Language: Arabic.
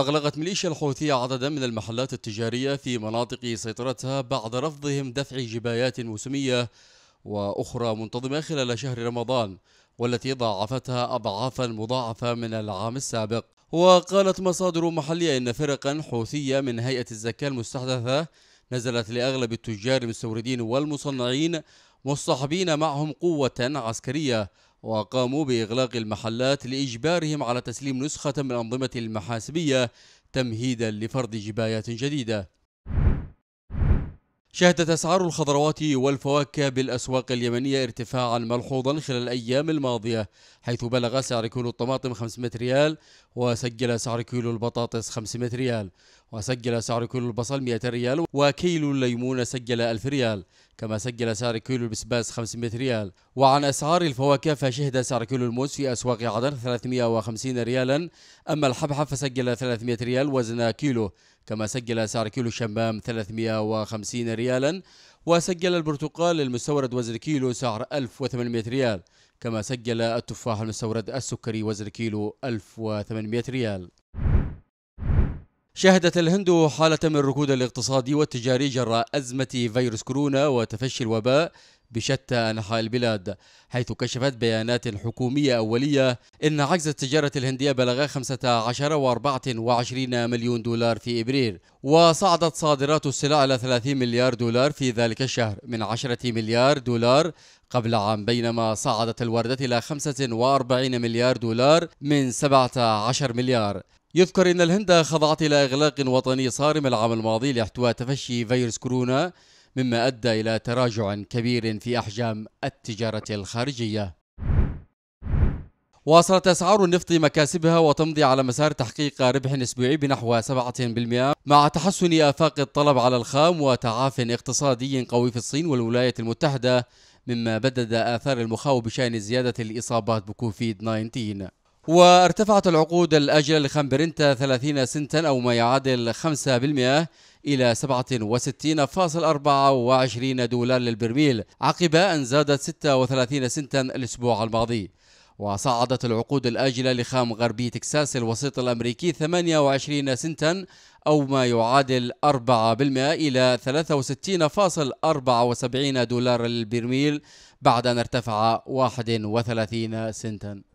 أغلقت ميليشيا الحوثية عددا من المحلات التجارية في مناطق سيطرتها بعد رفضهم دفع جبايات موسمية وأخرى منتظمة خلال شهر رمضان والتي ضاعفتها أضعافا مضاعفة من العام السابق وقالت مصادر محلية إن فرقا حوثية من هيئة الزكاة المستحدثة نزلت لأغلب التجار المستوردين والمصنعين مصطحبين معهم قوة عسكرية وقاموا بإغلاق المحلات لإجبارهم على تسليم نسخة من أنظمة المحاسبية تمهيدا لفرض جبايات جديدة شهدت أسعار الخضروات والفواكه بالأسواق اليمنية ارتفاعا ملحوظا خلال الأيام الماضية حيث بلغ سعر كيلو الطماطم 500 ريال وسجل سعر كيلو البطاطس 500 ريال وسجل سعر كيلو البصل 100 ريال وكيلو الليمون سجل 1000 ريال كما سجل سعر كيلو البسباس 500 ريال وعن أسعار الفواكه فشهد سعر كيلو الموز في أسواق عدن 350 ريالا أما الحبحب فسجل 300 ريال وزن كيلو كما سجل سعر كيلو شمام 350 ريالا وسجل البرتقال المستورد وزن كيلو سعر 1800 ريال كما سجل التفاح المستورد السكري وزن كيلو 1800 ريال شهدت الهند حالة من الركود الاقتصادي والتجاري جراء أزمة فيروس كورونا وتفشي الوباء بشتى أنحاء البلاد حيث كشفت بيانات حكومية أولية أن عجز التجارة الهندية بلغ 15.24 مليون دولار في إبريل وصعدت صادرات السلع إلى 30 مليار دولار في ذلك الشهر من 10 مليار دولار قبل عام بينما صعدت الواردات إلى 45 مليار دولار من 17 مليار يذكر أن الهند خضعت إلى إغلاق وطني صارم العام الماضي لاحتواء تفشي فيروس كورونا مما أدى إلى تراجع كبير في أحجام التجارة الخارجية واصلت أسعار النفط مكاسبها وتمضي على مسار تحقيق ربح أسبوعي بنحو 7% مع تحسن آفاق الطلب على الخام وتعاف اقتصادي قوي في الصين والولايات المتحدة مما بدد آثار المخاوف بشأن زيادة الإصابات بكوفيد 19 وارتفعت العقود الأجلة لخام برنتا 30 سنتا أو ما يعادل 5% إلى 67.24 دولار للبرميل عقب أن زادت 36 سنتا الأسبوع الماضي وصعدت العقود الآجلة لخام غربي تكساس الوسيط الأمريكي 28 سنتا أو ما يعادل 4% إلى 63.74 دولار للبرميل بعد أن ارتفع 31 سنتا